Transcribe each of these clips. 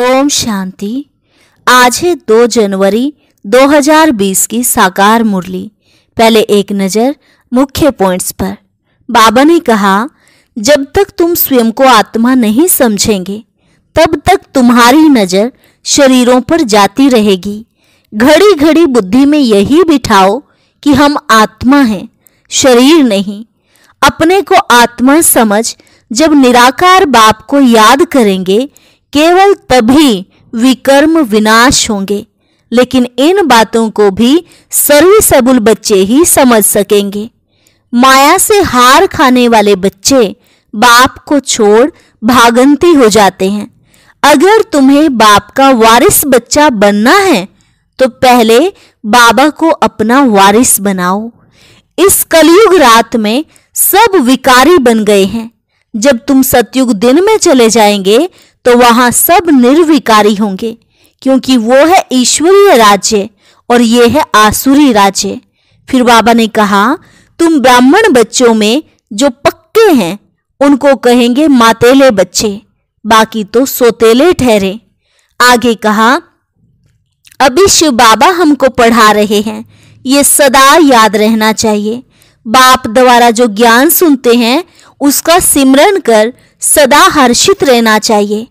ओम शांति आज है 2 जनवरी 2020 की साकार मुरली पहले एक नज़र मुख्य पॉइंट्स पर बाबा ने कहा जब तक तुम स्वयं को आत्मा नहीं समझेंगे तब तक तुम्हारी नज़र शरीरों पर जाती रहेगी घड़ी घड़ी बुद्धि में यही बिठाओ कि हम आत्मा हैं शरीर नहीं अपने को आत्मा समझ जब निराकार बाप को याद करेंगे केवल तभी विकर्म विनाश होंगे लेकिन इन बातों को भी सर्विसबुल बच्चे ही समझ सकेंगे माया से हार खाने वाले बच्चे बाप को छोड़ भागंती हो जाते हैं अगर तुम्हें बाप का वारिस बच्चा बनना है तो पहले बाबा को अपना वारिस बनाओ इस कलयुग रात में सब विकारी बन गए हैं जब तुम सतयुग दिन में चले जाएंगे तो वहां सब निर्विकारी होंगे क्योंकि वो है ईश्वरीय राज्य और ये है आसुरी राज्य फिर बाबा ने कहा तुम ब्राह्मण बच्चों में जो पक्के हैं उनको कहेंगे मातेले बच्चे बाकी तो सोतेले ठहरे आगे कहा अभी शिव बाबा हमको पढ़ा रहे हैं ये सदा याद रहना चाहिए बाप द्वारा जो ज्ञान सुनते हैं उसका सिमरन कर सदा हर्षित रहना चाहिए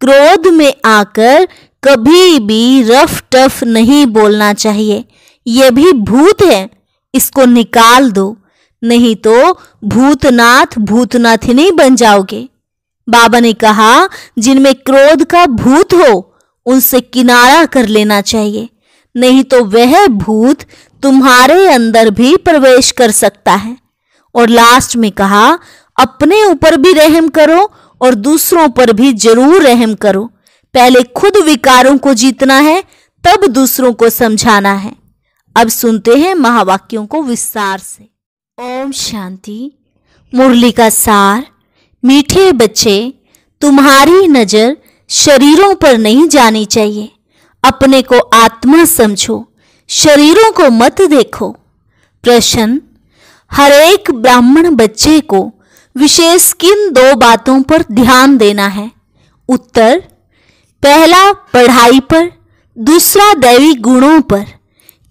क्रोध में आकर कभी भी रफ टफ नहीं बोलना चाहिए यह भी भूत है इसको निकाल दो नहीं तो भूतनाथ भूतनाथिनी बन जाओगे बाबा ने कहा जिनमें क्रोध का भूत हो उनसे किनारा कर लेना चाहिए नहीं तो वह भूत तुम्हारे अंदर भी प्रवेश कर सकता है और लास्ट में कहा अपने ऊपर भी रहम करो और दूसरों पर भी जरूर रहम करो पहले खुद विकारों को जीतना है तब दूसरों को समझाना है अब सुनते हैं महावाक्यों को विस्तार से ओम शांति मुरली का सार मीठे बच्चे तुम्हारी नजर शरीरों पर नहीं जानी चाहिए अपने को आत्मा समझो शरीरों को मत देखो प्रश्न हरेक ब्राह्मण बच्चे को विशेष किन दो बातों पर ध्यान देना है उत्तर पहला पढ़ाई पर दूसरा दैवी गुणों पर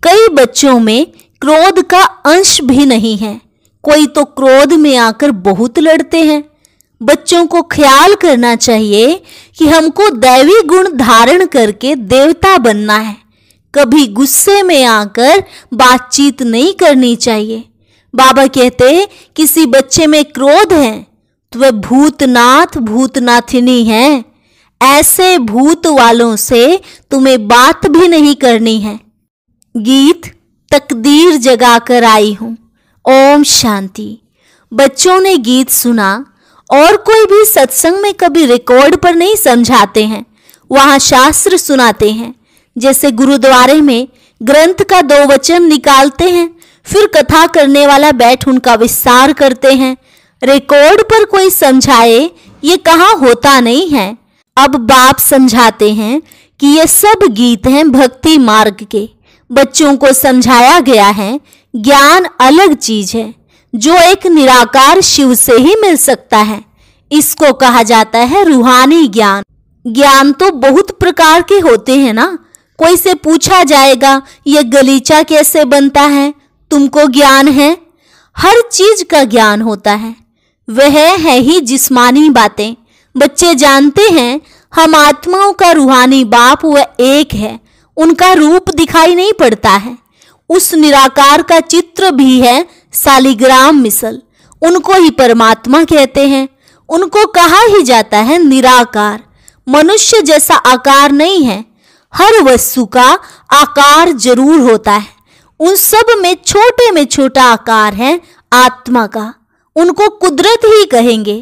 कई बच्चों में क्रोध का अंश भी नहीं है कोई तो क्रोध में आकर बहुत लड़ते हैं बच्चों को ख्याल करना चाहिए कि हमको दैवी गुण धारण करके देवता बनना है कभी गुस्से में आकर बातचीत नहीं करनी चाहिए बाबा कहते किसी बच्चे में क्रोध है तो वह भूतनाथ भूतनाथिनी है ऐसे भूत वालों से तुम्हें बात भी नहीं करनी है गीत तकदीर जगा कर आई हूं ओम शांति बच्चों ने गीत सुना और कोई भी सत्संग में कभी रिकॉर्ड पर नहीं समझाते हैं वहाँ शास्त्र सुनाते हैं जैसे गुरुद्वारे में ग्रंथ का दो वचन निकालते हैं फिर कथा करने वाला बैठ उनका विस्तार करते हैं रिकॉर्ड पर कोई समझाए ये कहा होता नहीं है अब बाप समझाते हैं कि ये सब गीत हैं भक्ति मार्ग के बच्चों को समझाया गया है ज्ञान अलग चीज है जो एक निराकार शिव से ही मिल सकता है इसको कहा जाता है रूहानी ज्ञान ज्ञान तो बहुत प्रकार के होते हैं ना कोई से पूछा जाएगा ये गलीचा कैसे बनता है तुमको ज्ञान है हर चीज का ज्ञान होता है वह है ही जिस्मानी बातें बच्चे जानते हैं हम आत्माओं का रूहानी बाप वह एक है उनका रूप दिखाई नहीं पड़ता है उस निराकार का चित्र भी है सालिग्राम मिसल उनको ही परमात्मा कहते हैं उनको कहा ही जाता है निराकार मनुष्य जैसा आकार नहीं है हर वस्तु का आकार जरूर होता है उन सब में छोटे में छोटा आकार है आत्मा का उनको कुदरत ही कहेंगे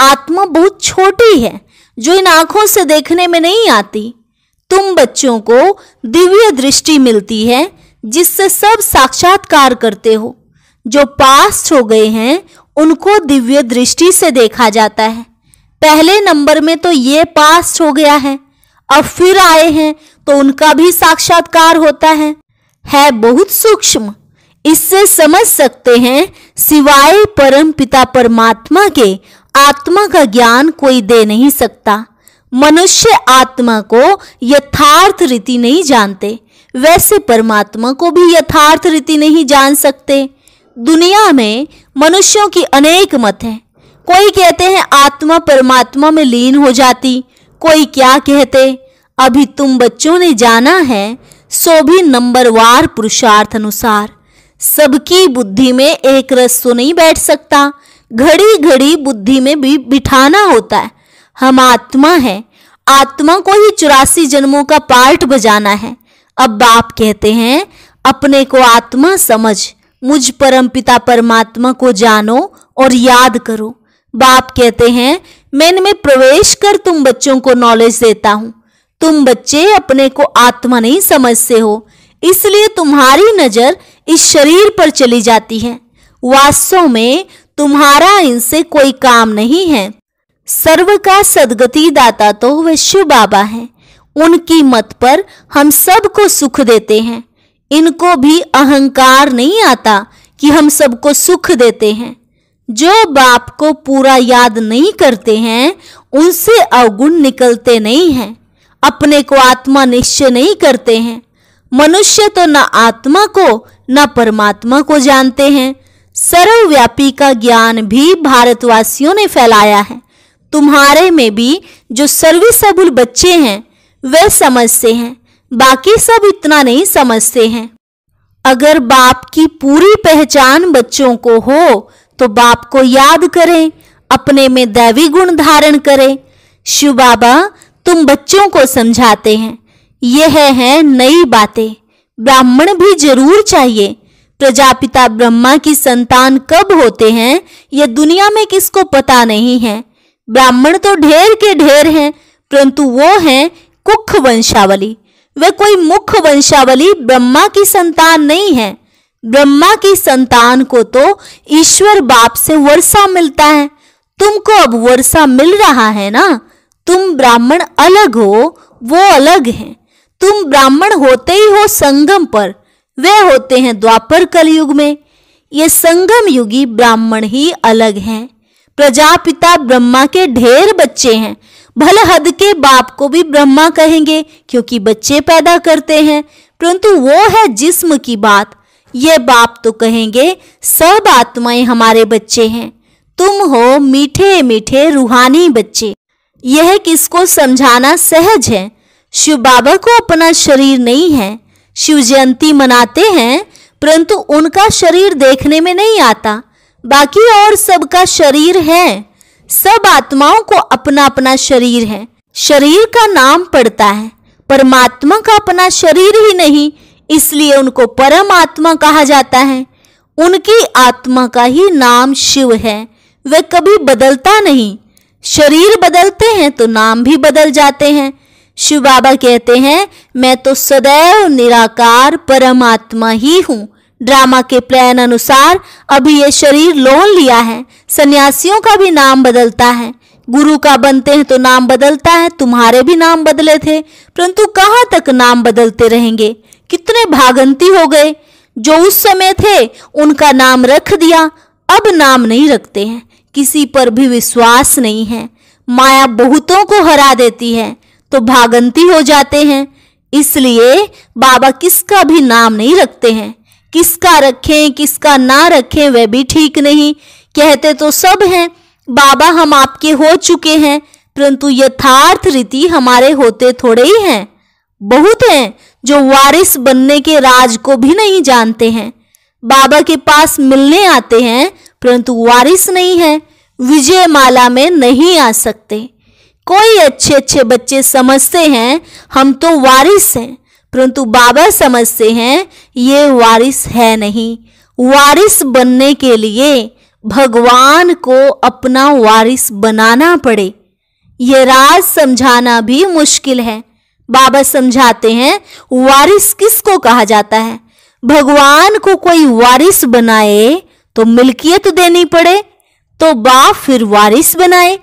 आत्मा बहुत छोटी है जो इन आंखों से देखने में नहीं आती तुम बच्चों को दिव्य दृष्टि मिलती है जिससे सब साक्षात्कार करते हो जो पास हो गए हैं उनको दिव्य दृष्टि से देखा जाता है पहले नंबर में तो ये पास हो गया है अब फिर आए हैं तो उनका भी साक्षात्कार होता है है बहुत सूक्ष्म इससे समझ सकते हैं सिवाय परम पिता परमात्मा के आत्मा का ज्ञान कोई दे नहीं सकता मनुष्य आत्मा को यथार्थ रीति नहीं जानते वैसे परमात्मा को भी यथार्थ रीति नहीं जान सकते दुनिया में मनुष्यों की अनेक मत हैं कोई कहते हैं आत्मा परमात्मा में लीन हो जाती कोई क्या कहते अभी तुम बच्चों ने जाना है सो भी नंबरवार पुरुषार्थ अनुसार सबकी बुद्धि में एक रस तो नहीं बैठ सकता घड़ी घड़ी बुद्धि में भी बिठाना होता है हम आत्मा है आत्मा को ही चौरासी जन्मों का पार्ट बजाना है अब बाप कहते हैं अपने को आत्मा समझ मुझ परम पिता परमात्मा को जानो और याद करो बाप कहते हैं मैं इनमें प्रवेश कर तुम बच्चों को नॉलेज देता हूं तुम बच्चे अपने को आत्मा नहीं समझते हो इसलिए तुम्हारी नजर इस शरीर पर चली जाती है वास्तव में तुम्हारा इनसे कोई काम नहीं है सर्व का सदगति दाता तो वह शिव बाबा है उनकी मत पर हम सबको सुख देते हैं इनको भी अहंकार नहीं आता कि हम सबको सुख देते हैं जो बाप को पूरा याद नहीं करते हैं उनसे अवगुण निकलते नहीं हैं अपने को आत्मा निश्चय नहीं करते हैं मनुष्य तो न आत्मा को न परमात्मा को जानते हैं सर्वव्यापी का ज्ञान भी भारतवासियों ने फैलाया है तुम्हारे में भी जो सर्विसबुल बच्चे हैं वे समझते हैं बाकी सब इतना नहीं समझते हैं अगर बाप की पूरी पहचान बच्चों को हो तो बाप को याद करें अपने में दैवी गुण धारण करें शिव बाबा तुम बच्चों को समझाते हैं यह है नई बातें ब्राह्मण भी जरूर चाहिए प्रजापिता ब्रह्मा की संतान कब होते हैं यह दुनिया में किसको पता नहीं है ब्राह्मण तो ढेर के ढेर हैं परंतु वो हैं कुख वंशावली वे कोई मुख्य वंशावली ब्रह्मा की संतान नहीं है ब्रह्मा की संतान को तो ईश्वर बाप से वर्षा मिलता है तुमको अब वर्षा मिल रहा है ना तुम ब्राह्मण अलग हो वो अलग हैं तुम ब्राह्मण होते ही हो संगम पर वे होते हैं द्वापर कलयुग में ये संगम युगी ब्राह्मण ही अलग हैं प्रजापिता ब्रह्मा के ढेर बच्चे हैं भल हद के बाप को भी ब्रह्मा कहेंगे क्योंकि बच्चे पैदा करते हैं परंतु वो है जिस्म की बात ये बाप तो कहेंगे सब आत्माएं हमारे बच्चे हैं तुम हो मीठे मीठे रूहानी बच्चे यह किसको समझाना सहज है शिव बाबा को अपना शरीर नहीं है शिव जयंती मनाते हैं परंतु उनका शरीर देखने में नहीं आता बाकी और सबका शरीर है सब आत्माओं को अपना अपना शरीर है शरीर का नाम पड़ता है परमात्मा का अपना शरीर ही नहीं इसलिए उनको परमात्मा कहा जाता है उनकी आत्मा का ही नाम शिव है वह कभी बदलता नहीं शरीर बदलते हैं तो नाम भी बदल जाते हैं शिव बाबा कहते हैं मैं तो सदैव निराकार परमात्मा ही हूँ ड्रामा के प्लान अनुसार अभी ये शरीर लोन लिया है सन्यासियों का भी नाम बदलता है गुरु का बनते हैं तो नाम बदलता है तुम्हारे भी नाम बदले थे परंतु कहाँ तक नाम बदलते रहेंगे कितने भागंती हो गए जो उस समय थे उनका नाम रख दिया अब नाम नहीं रखते हैं किसी पर भी विश्वास नहीं है माया बहुतों को हरा देती है तो भागंती हो जाते हैं इसलिए बाबा किसका भी नाम नहीं रखते हैं किसका रखें किसका ना रखें वह भी ठीक नहीं कहते तो सब हैं बाबा हम आपके हो चुके हैं परंतु यथार्थ रीति हमारे होते थोड़े ही हैं बहुत हैं जो वारिस बनने के राज को भी नहीं जानते हैं बाबा के पास मिलने आते हैं परंतु वारिस नहीं है विजय माला में नहीं आ सकते कोई अच्छे अच्छे बच्चे समझते हैं हम तो वारिस हैं परंतु बाबा समझते हैं ये वारिस है नहीं वारिस बनने के लिए भगवान को अपना वारिस बनाना पड़े ये राज समझाना भी मुश्किल है बाबा समझाते हैं वारिस किसको कहा जाता है भगवान को कोई वारिस बनाए तो मिल्कियत देनी पड़े तो बाप फिर वारिस बनाए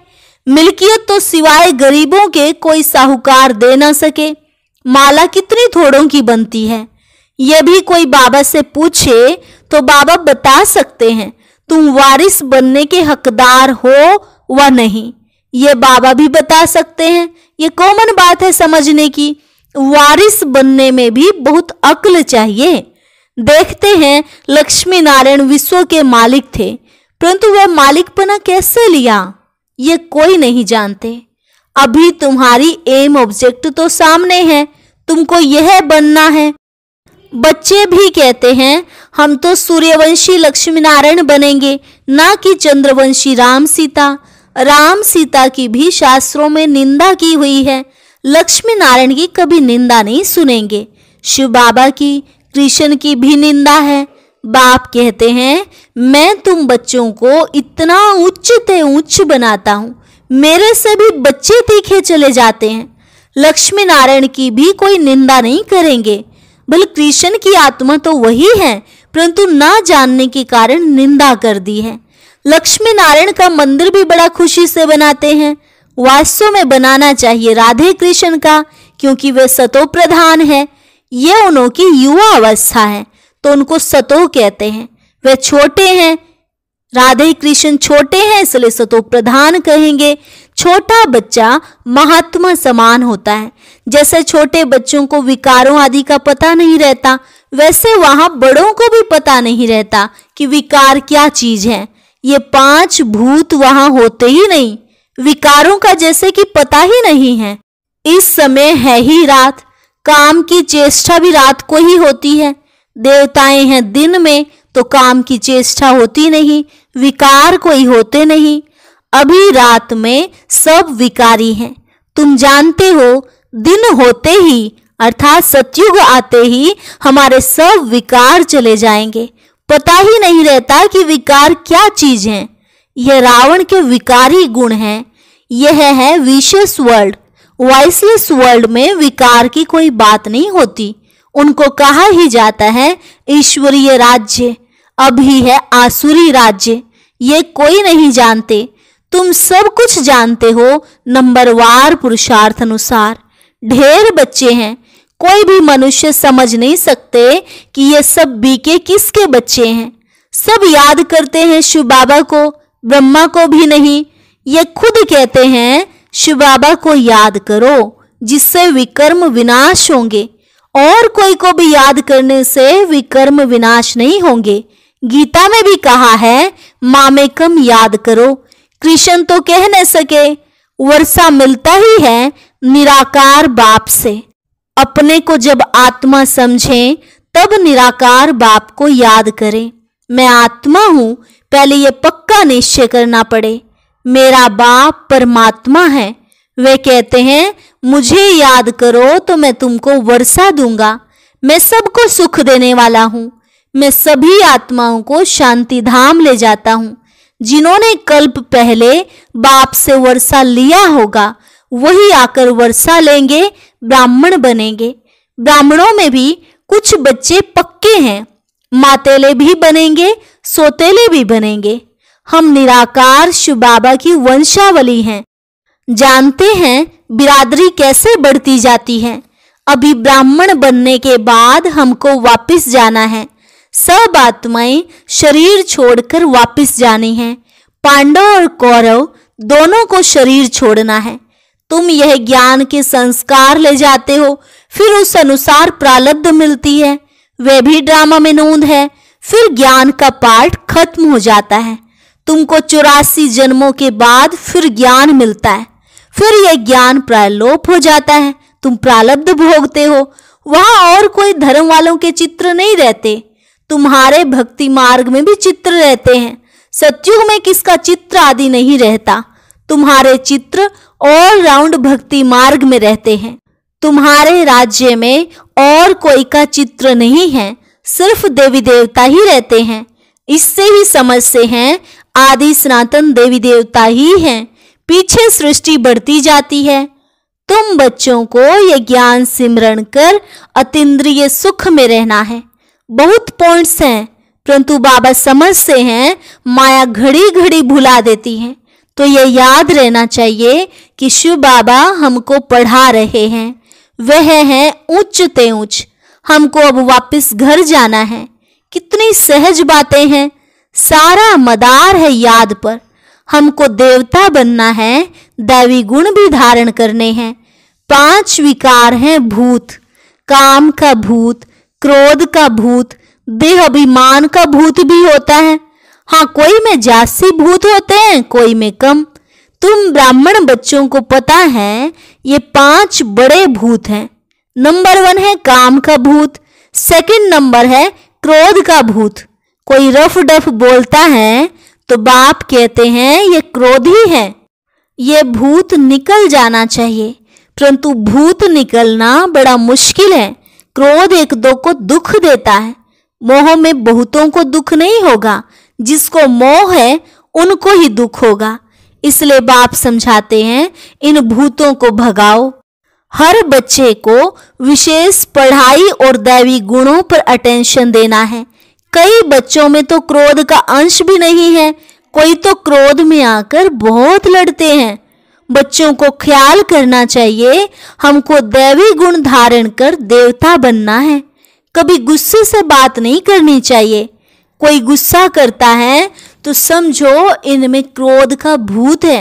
मिल्कियत तो सिवाय गरीबों के कोई साहूकार दे ना सके माला कितनी थोड़ों की बनती है ये भी कोई बाबा से पूछे तो बाबा बता सकते हैं तुम वारिस बनने के हकदार हो व नहीं ये बाबा भी बता सकते हैं ये कॉमन बात है समझने की वारिस बनने में भी बहुत अक्ल चाहिए देखते हैं लक्ष्मी नारायण विश्व के मालिक थे परंतु वह मालिकपना कैसे लिया ये कोई नहीं जानते अभी तुम्हारी एम ऑब्जेक्ट तो सामने है तुमको यह बनना है बच्चे भी कहते हैं हम तो सूर्यवंशी लक्ष्मीनारायण बनेंगे ना कि चंद्रवंशी राम सीता राम सीता की भी शास्त्रों में निंदा की हुई है लक्ष्मी नारायण की कभी निंदा नहीं सुनेंगे शिव बाबा की कृष्ण की भी निंदा है बाप कहते हैं मैं तुम बच्चों को इतना उच्च ते उच्च बनाता हूँ मेरे सभी बच्चे तीखे चले जाते हैं लक्ष्मी नारायण की भी कोई निंदा नहीं करेंगे बल कृष्ण की आत्मा तो वही है परंतु ना जानने के कारण निंदा कर दी है लक्ष्मी नारायण का मंदिर भी बड़ा खुशी से बनाते हैं वास्तव में बनाना चाहिए राधे कृष्ण का क्योंकि वे सतो प्रधान है ये उनकी युवा अवस्था है तो उनको सतो कहते हैं वे छोटे हैं राधे कृष्ण छोटे हैं इसलिए सतो प्रधान कहेंगे छोटा बच्चा महात्मा समान होता है जैसे छोटे बच्चों को विकारों आदि का पता नहीं रहता वैसे वहां बड़ों को भी पता नहीं रहता कि विकार क्या चीज है ये पांच भूत वहां होते ही नहीं विकारों का जैसे कि पता ही नहीं है इस समय है ही रात काम की चेष्टा भी रात को ही होती है देवताएं हैं दिन में तो काम की चेष्टा होती नहीं विकार कोई होते नहीं अभी रात में सब विकारी हैं तुम जानते हो दिन होते ही अर्थात सतयुग आते ही हमारे सब विकार चले जाएंगे पता ही नहीं रहता कि विकार क्या चीज है यह रावण के विकारी गुण हैं यह है विशेष वर्ल्ड वॉइसलेस वर्ल्ड में विकार की कोई बात नहीं होती उनको कहा ही जाता है ईश्वरीय राज्य अभी है आसुरी राज्य ये कोई नहीं जानते तुम सब कुछ जानते हो नंबरवार पुरुषार्थ अनुसार ढेर बच्चे हैं कोई भी मनुष्य समझ नहीं सकते कि ये सब बीके किसके बच्चे हैं सब याद करते हैं शिव बाबा को ब्रह्मा को भी नहीं ये खुद कहते हैं शिव बाबा को याद करो जिससे विकर्म विनाश होंगे और कोई को भी याद करने से विकर्म विनाश नहीं होंगे गीता में भी कहा है मामेकम याद करो कृष्ण तो कह न सके वर्षा मिलता ही है निराकार बाप से अपने को जब आत्मा समझें तब निराकार बाप को याद करें मैं आत्मा हूं पहले यह पक्का निश्चय करना पड़े मेरा बाप परमात्मा है वे कहते हैं मुझे याद करो तो मैं तुमको वर्षा दूंगा मैं सबको सुख देने वाला हूँ मैं सभी आत्माओं को शांति धाम ले जाता हूँ जिन्होंने कल्प पहले बाप से वर्षा लिया होगा वही आकर वर्षा लेंगे ब्राह्मण बनेंगे ब्राह्मणों में भी कुछ बच्चे पक्के हैं मातेले भी बनेंगे सोतेले भी बनेंगे हम निराकार शिव बाबा की वंशावली हैं जानते हैं बिरादरी कैसे बढ़ती जाती है अभी ब्राह्मण बनने के बाद हमको वापस जाना है सब आत्माएं शरीर छोड़कर वापस जानी हैं पांडव और कौरव दोनों को शरीर छोड़ना है तुम यह ज्ञान के संस्कार ले जाते हो फिर उस अनुसार प्रालब्ध मिलती है वह भी ड्रामा में नूंद है फिर ज्ञान का पाठ खत्म हो जाता है तुमको चौरासी जन्मों के बाद फिर ज्ञान मिलता है फिर यह ज्ञान प्रायलोप हो जाता है तुम प्रालब्ध भोगते हो वहां और कोई धर्म वालों के चित्र नहीं रहते तुम्हारे भक्ति मार्ग में भी चित्र रहते हैं सत्युग में किसका चित्र आदि नहीं रहता तुम्हारे चित्र ऑल राउंड भक्ति मार्ग में रहते हैं तुम्हारे राज्य में और कोई का चित्र नहीं है सिर्फ देवी देवता ही रहते हैं इससे ही समझते हैं आदि सनातन देवी देवता ही हैं पीछे सृष्टि बढ़ती जाती है तुम बच्चों को ये ज्ञान सिमरण कर अतिय सुख में रहना है बहुत पॉइंट्स हैं परंतु बाबा समझते हैं माया घड़ी घड़ी भुला देती है तो ये याद रहना चाहिए कि शिव बाबा हमको पढ़ा रहे हैं वह हैं उच्च ते उच्च हमको अब वापस घर जाना है कितनी सहज बातें हैं सारा मदार है याद पर हमको देवता बनना है दैवी गुण भी धारण करने हैं पांच विकार हैं भूत काम का भूत क्रोध का भूत देह अभिमान का भूत भी होता है हाँ कोई में जासी भूत होते हैं कोई में कम तुम ब्राह्मण बच्चों को पता है ये पांच बड़े भूत हैं नंबर वन है काम का भूत सेकंड नंबर है क्रोध का भूत कोई रफ डफ बोलता है तो बाप कहते हैं ये क्रोधी है ये भूत निकल जाना चाहिए परंतु भूत निकलना बड़ा मुश्किल है क्रोध एक दो को दुख देता है मोह में बहुतों को दुख नहीं होगा जिसको मोह है उनको ही दुख होगा इसलिए बाप समझाते हैं इन भूतों को भगाओ हर बच्चे को विशेष पढ़ाई और दैवी गुणों पर अटेंशन देना है कई बच्चों में तो क्रोध का अंश भी नहीं है कोई तो क्रोध में आकर बहुत लड़ते हैं बच्चों को ख्याल करना चाहिए हमको दैवी गुण धारण कर देवता बनना है कभी गुस्से से बात नहीं करनी चाहिए कोई गुस्सा करता है तो समझो इनमें क्रोध का भूत है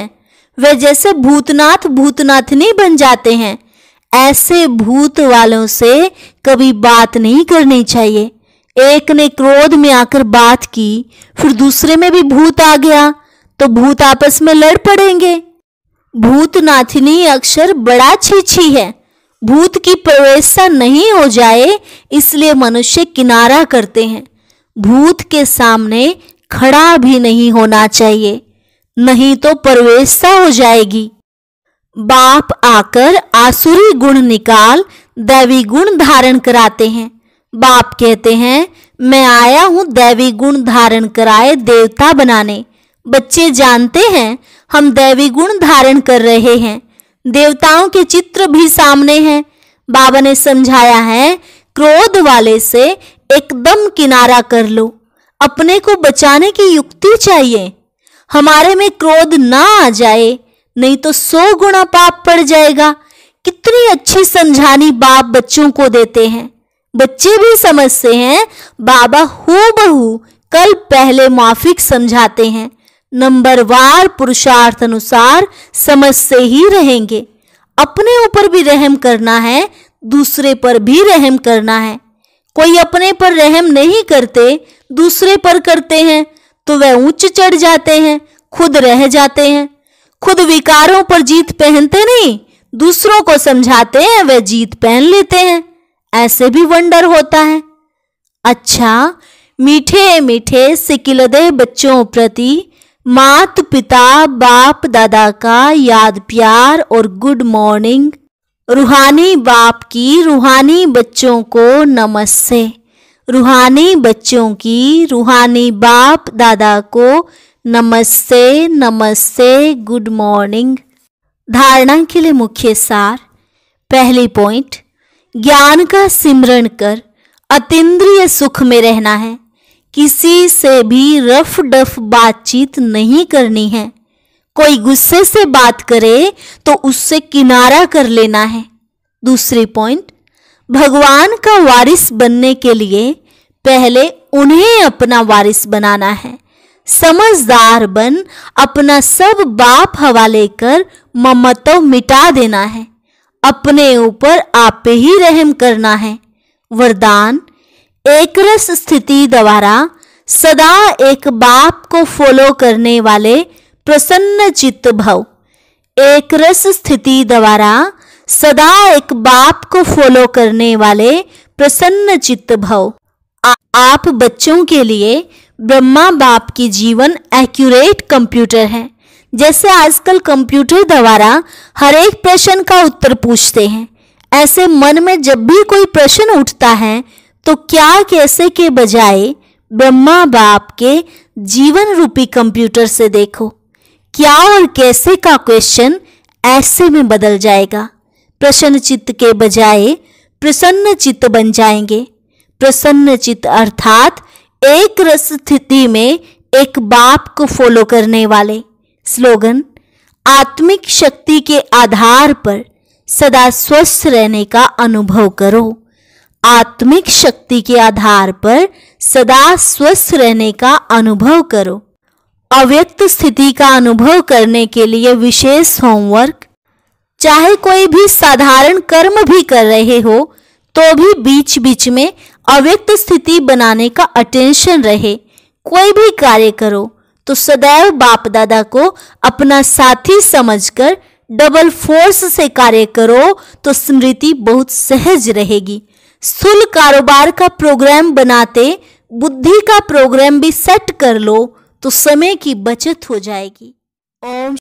वे जैसे भूतनाथ भूतनाथनी बन जाते हैं ऐसे भूत वालों से कभी बात नहीं करनी चाहिए एक ने क्रोध में आकर बात की फिर दूसरे में भी भूत आ गया तो भूत आपस में लड़ पड़ेंगे भूतनाथिनी अक्षर बड़ा छीछी है भूत की प्रवेशा नहीं हो जाए इसलिए मनुष्य किनारा करते हैं भूत के सामने खड़ा भी नहीं होना चाहिए नहीं तो प्रवेशा हो जाएगी बाप आकर आसुरी गुण निकाल दैवी गुण धारण कराते हैं बाप कहते हैं मैं आया हूँ दैवी गुण धारण कराए देवता बनाने बच्चे जानते हैं हम दैवी गुण धारण कर रहे हैं देवताओं के चित्र भी सामने हैं बाबा ने समझाया है क्रोध वाले से एकदम किनारा कर लो अपने को बचाने की युक्ति चाहिए हमारे में क्रोध ना आ जाए नहीं तो सौ गुणा पाप पड़ जाएगा कितनी अच्छी समझानी बाप बच्चों को देते हैं बच्चे भी समझते हैं बाबा हो बहू कल पहले माफिक समझाते हैं नंबरवार पुरुषार्थ अनुसार समझते ही रहेंगे अपने ऊपर भी रहम करना है दूसरे पर भी रहम करना है कोई अपने पर रहम नहीं करते दूसरे पर करते हैं तो वह ऊंच चढ़ जाते हैं खुद रह जाते हैं खुद विकारों पर जीत पहनते नहीं दूसरों को समझाते हैं वह जीत पहन लेते हैं ऐसे भी वंडर होता है अच्छा मीठे मीठे सिकिलदे बच्चों प्रति मात पिता बाप दादा का याद प्यार और गुड मॉर्निंग रूहानी बाप की रूहानी बच्चों को नमस्ते रूहानी बच्चों की रूहानी बाप दादा को नमस्ते नमस्ते गुड मॉर्निंग धारणा के लिए मुख्य सार पहली पॉइंट ज्ञान का सिमरण कर अतिद्रिय सुख में रहना है किसी से भी रफ डफ बातचीत नहीं करनी है कोई गुस्से से बात करे तो उससे किनारा कर लेना है दूसरी पॉइंट भगवान का वारिस बनने के लिए पहले उन्हें अपना वारिस बनाना है समझदार बन अपना सब बाप हवाले कर ममत्व मिटा देना है अपने ऊपर आप ही रहम करना है वरदान एक रस स्थिति द्वारा सदा एक बाप को फॉलो करने वाले प्रसन्न चित्त भव एक रस स्थिति द्वारा सदा एक बाप को फॉलो करने वाले प्रसन्न चित्त भव आप बच्चों के लिए ब्रह्मा बाप की जीवन एक्यूरेट कंप्यूटर है जैसे आजकल कंप्यूटर द्वारा हर एक प्रश्न का उत्तर पूछते हैं ऐसे मन में जब भी कोई प्रश्न उठता है तो क्या कैसे के बजाय ब्रह्मा बाप के जीवन रूपी कंप्यूटर से देखो क्या और कैसे का क्वेश्चन ऐसे में बदल जाएगा प्रसन्न चित्त के बजाय प्रसन्न चित्त बन जाएंगे प्रसन्न चित्त अर्थात एक रस स्थिति में एक बाप को फॉलो करने वाले स्लोगन आत्मिक शक्ति के आधार पर सदा स्वस्थ रहने का अनुभव करो आत्मिक शक्ति के आधार पर सदा स्वस्थ रहने का अनुभव करो अव्यक्त स्थिति का अनुभव करने के लिए विशेष होमवर्क चाहे कोई भी साधारण कर्म भी कर रहे हो तो भी बीच बीच में अव्यक्त स्थिति बनाने का अटेंशन रहे कोई भी कार्य करो तो सदैव बाप दादा को अपना साथी समझकर डबल फोर्स से कार्य करो तो स्मृति बहुत सहज रहेगी स्थूल कारोबार का प्रोग्राम बनाते बुद्धि का प्रोग्राम भी सेट कर लो तो समय की बचत हो जाएगी ओम